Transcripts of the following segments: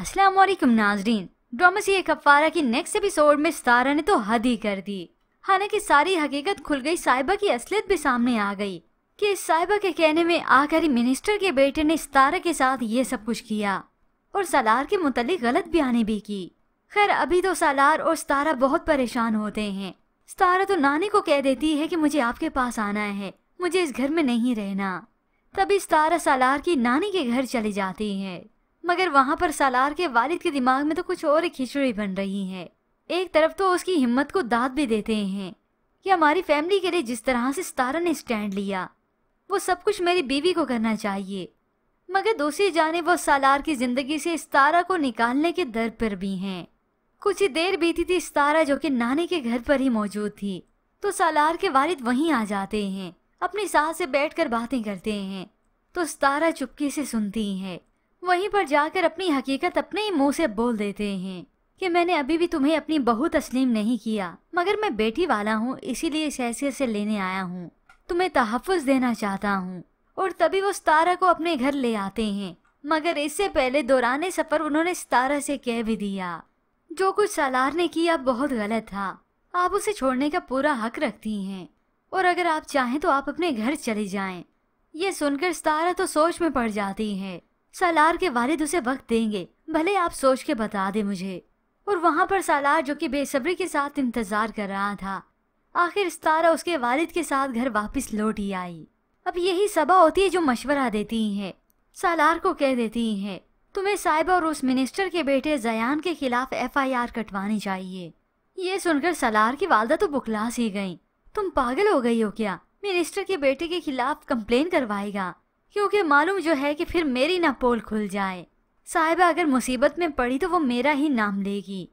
अस्सलाम वालेकुम नाजरीन ड्रामसी कफारा की नेक्स्ट एपिसोड में सतारा ने तो हद ही कर दी हालांकि सारी हकीकत खुल गई साहिबा की असलियत भी सामने आ गई कि साहिबा के कहने में आकर मिनिस्टर के बेटे ने सतारा के साथ ये सब कुछ किया और सालार के मुतलिक गलत बयानी भी की खैर अभी तो सालार और सतारा बहुत परेशान होते हैं सतारा तो नानी को कह देती है कि मुझे आपके पास आना है मुझे इस घर में नहीं रहना तभी सतारा सालार की नानी के घर चली जाती है मगर वहाँ पर सालार के वालिद के दिमाग में तो कुछ और खिचड़ी बन रही है एक तरफ तो उसकी हिम्मत को दाद भी देते हैं कि हमारी फैमिली के लिए जिस तरह से सतारा ने स्टैंड लिया वो सब कुछ मेरी बीवी को करना चाहिए मगर दूसरी जाने वो सालार की जिंदगी से सतारा को निकालने के दर पर भी हैं कुछ ही देर बीती थी सतारा जो कि नानी के घर पर ही मौजूद थी तो सालार के वालिद वहीं आ जाते हैं अपनी सास से बैठकर बातें करते हैं तो सतारा चुपके से सुनती है वहीं पर जाकर अपनी हकीकत अपने ही मुंह से बोल देते हैं कि मैंने अभी भी तुम्हें अपनी बहू तस्लीम नहीं किया मगर मैं बेटी वाला हूँ इसीलिए इस हैसियत से लेने आया हूँ तुम्हें तहफ़ देना चाहता हूँ और तभी वो सितारा को अपने घर ले आते हैं मगर इससे पहले दौरान सफ़र उन्होंने सितारा से कह भी दिया जो कुछ सालार ने किया बहुत गलत था आप उसे छोड़ने का पूरा हक रखती हैं और अगर आप चाहें तो आप अपने घर चले जाएं। ये सुनकर सितारा तो सोच में पड़ जाती है सालार के वालिद उसे वक्त देंगे भले आप सोच के बता दे मुझे और वहाँ पर सालार जो कि बेसब्री के साथ इंतजार कर रहा था आखिर सितारा उसके वालिद के साथ घर वापस लौट ही आई अब यही सभा होती है जो मशवरा देती है सालार को कह देती है तुम्हें साहिबा और उस मिनिस्टर के बेटे जयान के खिलाफ एफआईआर कटवानी चाहिए ये सुनकर सलार की वालदा तो बुखला ही गई तुम पागल हो गई हो क्या मिनिस्टर के बेटे के खिलाफ कंप्लेन करवाएगा क्योंकि मालूम जो है कि फिर मेरी ना पोल खुल जाए साहिबा अगर मुसीबत में पड़ी तो वो मेरा ही नाम लेगी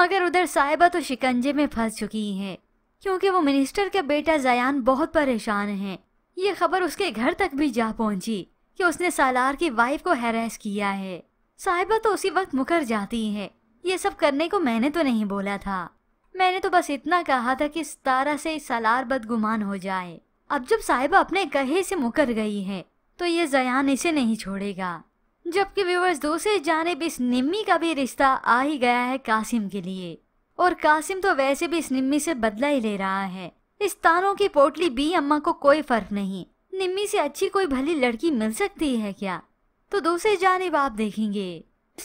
मगर उधर साहिबा तो शिकंजे में फंस चुकी है क्योंकि वो मिनिस्टर का बेटा जयान बहुत परेशान है ये खबर उसके घर तक भी जा पहुंची कि उसने सालार की वाइफ को हैरेस किया है साहिबा तो उसी वक्त मुकर जाती है ये सब करने को मैंने तो नहीं बोला था मैंने तो बस इतना कहा था कि तारा से सालार बदगुमान हो जाए अब जब साहिबा अपने कहे से मुकर गई है तो ये जयान इसे नहीं छोड़ेगा जबकि व्यूवर्स दूसरी जानब इस निम्मी का भी रिश्ता आ ही गया है कासिम के लिए और कासिम तो वैसे भी इस निम्मी से बदला ही ले रहा है इस तानों की पोटली बी अम्मा को कोई फर्क नहीं निम्मी से अच्छी कोई भली लड़की मिल सकती है क्या तो दूसरी जानब आप देखेंगे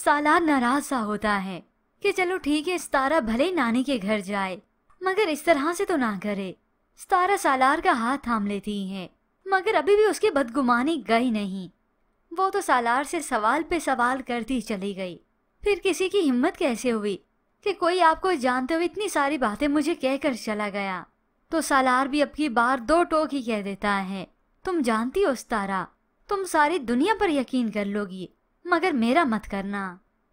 सालार नाराज सा होता है कि चलो ठीक है सतारा भले नानी के घर जाए मगर इस तरह से तो ना करे सतारा सालार का हाथ थाम लेती है मगर अभी भी उसकी बदगुमानी गई नहीं वो तो सालार से सवाल पे सवाल करती चली गई फिर किसी की हिम्मत कैसे हुई कि कोई आपको जानते हुए इतनी सारी बातें मुझे कहकर चला गया तो सालार भी अब की बार दो टोक ही कह देता है तुम जानती हो तारा तुम सारी दुनिया पर यकीन कर लोगी मगर मेरा मत करना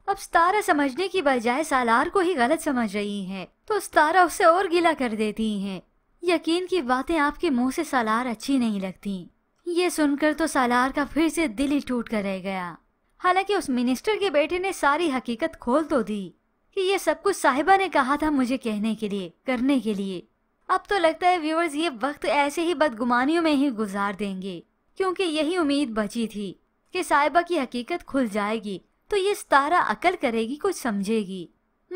अब तारा समझने की बजाय सालार को ही गलत समझ रही है तो तारा उसे और गिला कर देती है यकीन की बातें आपके मुंह से सालार अच्छी नहीं लगती ये सुनकर तो सालार का फिर से दिल ही टूट कर रह गया हालांकि उस मिनिस्टर के बेटे ने सारी हकीकत खोल तो दी कि ये सब कुछ साहिबा ने कहा था मुझे कहने के लिए करने के लिए अब तो लगता है व्यूअर्स ये वक्त ऐसे ही बदगुमानियों में ही गुजार देंगे क्योंकि यही उम्मीद बची थी कि साहिबा की हकीकत खुल जाएगी तो ये सतारा अकल करेगी कुछ समझेगी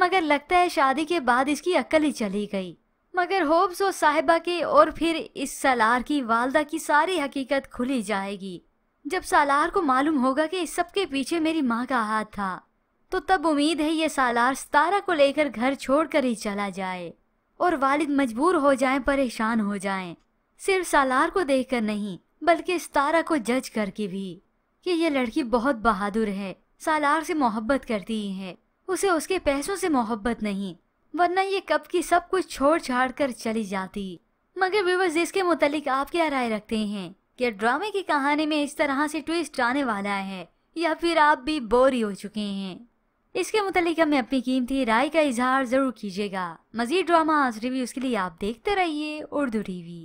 मगर लगता है शादी के बाद इसकी अकल ही चली गई मगर होब्स और साहिबा के और फिर इस सालार की वालदा की सारी हकीकत खुली जाएगी जब सालार को मालूम होगा कि इस सब के पीछे मेरी माँ का हाथ था तो तब उम्मीद है ये सालार सतारा को लेकर घर छोड़कर ही चला जाए और वालिद मजबूर हो जाएं परेशान हो जाएं सिर्फ सालार को देखकर नहीं बल्कि सतारा को जज करके भी कि ये लड़की बहुत बहादुर है सालार से मोहब्बत करती है उसे उसके पैसों से मोहब्बत नहीं वरना ये कब की सब कुछ छोड़ छाड़ कर चली जाती मगर व्यूवर्स इसके मुतालिक आप क्या राय रखते हैं क्या ड्रामे की कहानी में इस तरह से ट्विस्ट आने वाला है या फिर आप भी बोर हो चुके हैं इसके मुतालिक हमें अपनी कीमती राय का इजहार ज़रूर कीजिएगा मजीद ड्रामा रिव्यूज़ के लिए आप देखते रहिए उर्दू टीवी